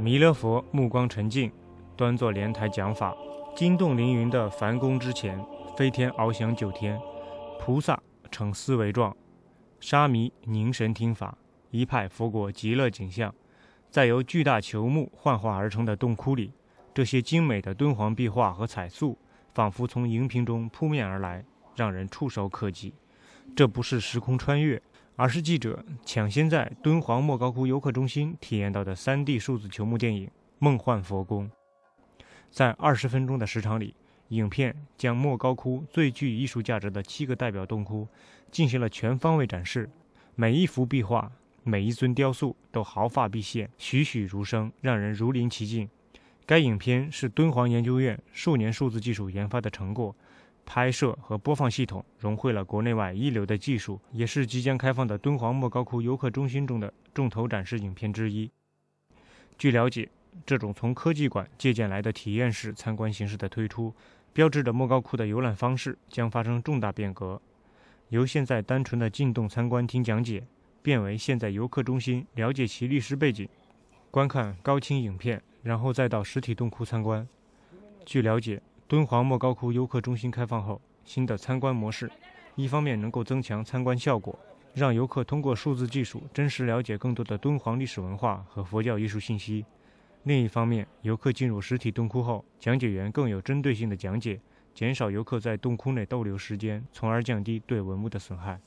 弥勒佛目光沉静，端坐莲台讲法；惊动凌云的梵宫之前，飞天翱翔九天；菩萨呈思维状，沙弥凝神听法，一派佛国极乐景象。在由巨大球木幻化而成的洞窟里，这些精美的敦煌壁画和彩塑，仿佛从荧屏中扑面而来，让人触手可及。这不是时空穿越。而是记者抢先在敦煌莫高窟游客中心体验到的 3D 数字球幕电影《梦幻佛宫》。在二十分钟的时长里，影片将莫高窟最具艺术价值的七个代表洞窟进行了全方位展示，每一幅壁画、每一尊雕塑都毫发毕现、栩栩如生，让人如临其境。该影片是敦煌研究院数年数字技术研发的成果。拍摄和播放系统融汇了国内外一流的技术，也是即将开放的敦煌莫高窟游客中心中的重头展示影片之一。据了解，这种从科技馆借鉴来的体验式参观形式的推出，标志着莫高窟的游览方式将发生重大变革，由现在单纯的进洞参观听讲解，变为现在游客中心了解其历史背景，观看高清影片，然后再到实体洞窟参观。据了解。敦煌莫高窟游客中心开放后，新的参观模式，一方面能够增强参观效果，让游客通过数字技术真实了解更多的敦煌历史文化和佛教艺术信息；另一方面，游客进入实体洞窟后，讲解员更有针对性的讲解，减少游客在洞窟内逗留时间，从而降低对文物的损害。